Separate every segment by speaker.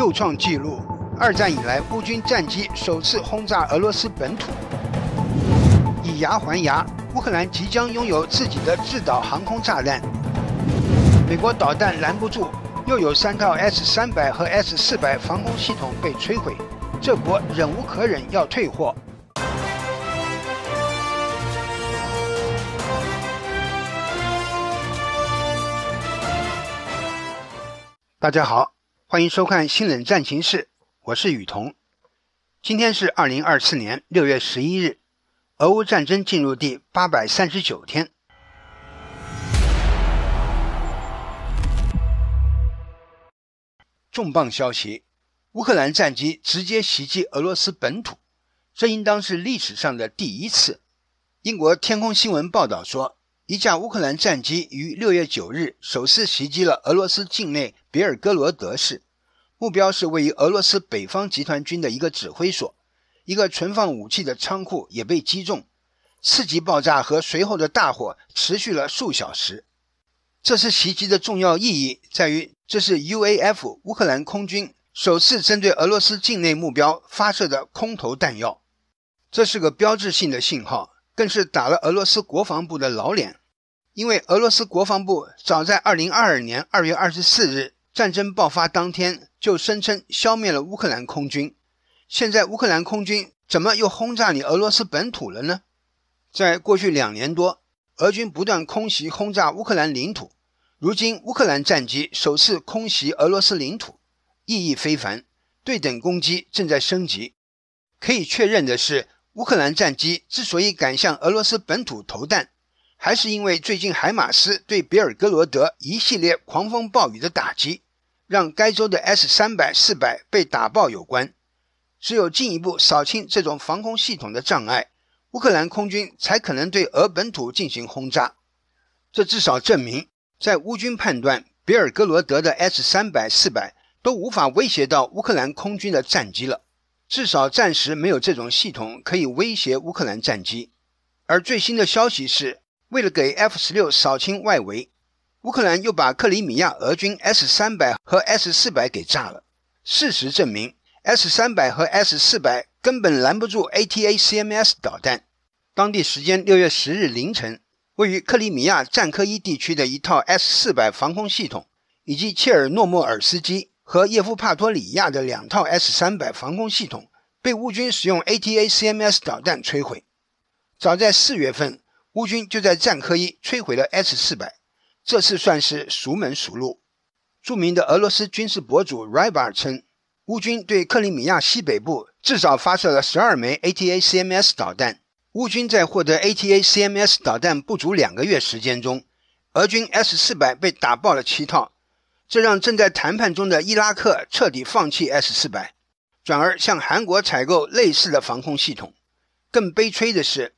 Speaker 1: 又创纪录，二战以来，乌军战机首次轰炸俄罗斯本土。以牙还牙，乌克兰即将拥有自己的制导航空炸弹。美国导弹拦不住，又有三套 S 三百和 S 四百防空系统被摧毁，这波忍无可忍，要退货。大家好。欢迎收看《新冷战情势》，我是雨桐。今天是二零二四年六月十一日，俄乌战争进入第八百三十九天。重磅消息：乌克兰战机直接袭击俄罗斯本土，这应当是历史上的第一次。英国天空新闻报道说，一架乌克兰战机于六月九日首次袭击了俄罗斯境内。别尔哥罗德市，目标是位于俄罗斯北方集团军的一个指挥所，一个存放武器的仓库也被击中，四级爆炸和随后的大火持续了数小时。这次袭击的重要意义在于，这是 UAF 乌克兰空军首次针对俄罗斯境内目标发射的空投弹药，这是个标志性的信号，更是打了俄罗斯国防部的老脸，因为俄罗斯国防部早在2022年2月24日。战争爆发当天就声称消灭了乌克兰空军，现在乌克兰空军怎么又轰炸你俄罗斯本土了呢？在过去两年多，俄军不断空袭轰炸乌克兰领土，如今乌克兰战机首次空袭俄罗斯领土，意义非凡。对等攻击正在升级。可以确认的是，乌克兰战机之所以敢向俄罗斯本土投弹，还是因为最近海马斯对别尔哥罗德一系列狂风暴雨的打击。让该州的 S 三百四百被打爆有关，只有进一步扫清这种防空系统的障碍，乌克兰空军才可能对俄本土进行轰炸。这至少证明，在乌军判断，比尔格罗德的 S 三百四百都无法威胁到乌克兰空军的战机了，至少暂时没有这种系统可以威胁乌克兰战机。而最新的消息是，为了给 F 十六扫清外围。乌克兰又把克里米亚俄军 S 三百和 S 四百给炸了。事实证明，S 三百和 S 四百根本拦不住 ATA CMS 导弹。当地时间六月十日凌晨，位于克里米亚战科伊地区的一套 S 四百防空系统，以及切尔诺莫尔斯基和叶夫帕托里亚的两套 S 三百防空系统，被乌军使用 ATA CMS 导弹摧毁。早在四月份，乌军就在战科伊摧毁了 S 四百。这次算是熟门熟路。著名的俄罗斯军事博主 Rybar 称，乌军对克里米亚西北部至少发射了十二枚 ATA CMS 导弹。乌军在获得 ATA CMS 导弹不足两个月时间中，俄军 S 四百被打爆了七套，这让正在谈判中的伊拉克彻底放弃 S 四百，转而向韩国采购类似的防空系统。更悲催的是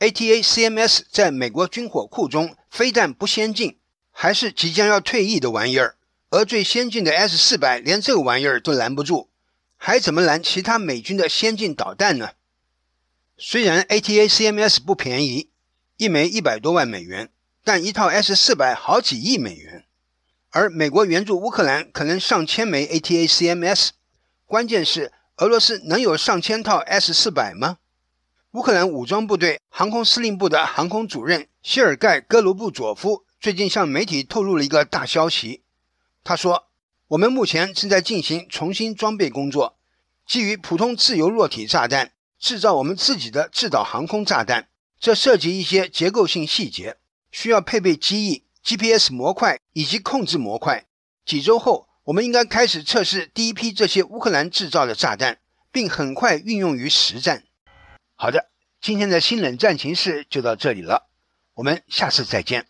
Speaker 1: ，ATA CMS 在美国军火库中非但不先进。还是即将要退役的玩意儿，而最先进的 S 四百连这个玩意儿都拦不住，还怎么拦其他美军的先进导弹呢？虽然 ATACMS 不便宜，一枚一百多万美元，但一套 S 四百好几亿美元，而美国援助乌克兰可能上千枚 ATACMS。关键是俄罗斯能有上千套 S 四百吗？乌克兰武装部队航空司令部的航空主任谢尔盖·格卢布佐夫。最近向媒体透露了一个大消息，他说：“我们目前正在进行重新装备工作，基于普通自由落体炸弹制造我们自己的制导航空炸弹，这涉及一些结构性细节，需要配备机翼、GPS 模块以及控制模块。几周后，我们应该开始测试第一批这些乌克兰制造的炸弹，并很快运用于实战。”好的，今天的新冷战形势就到这里了，我们下次再见。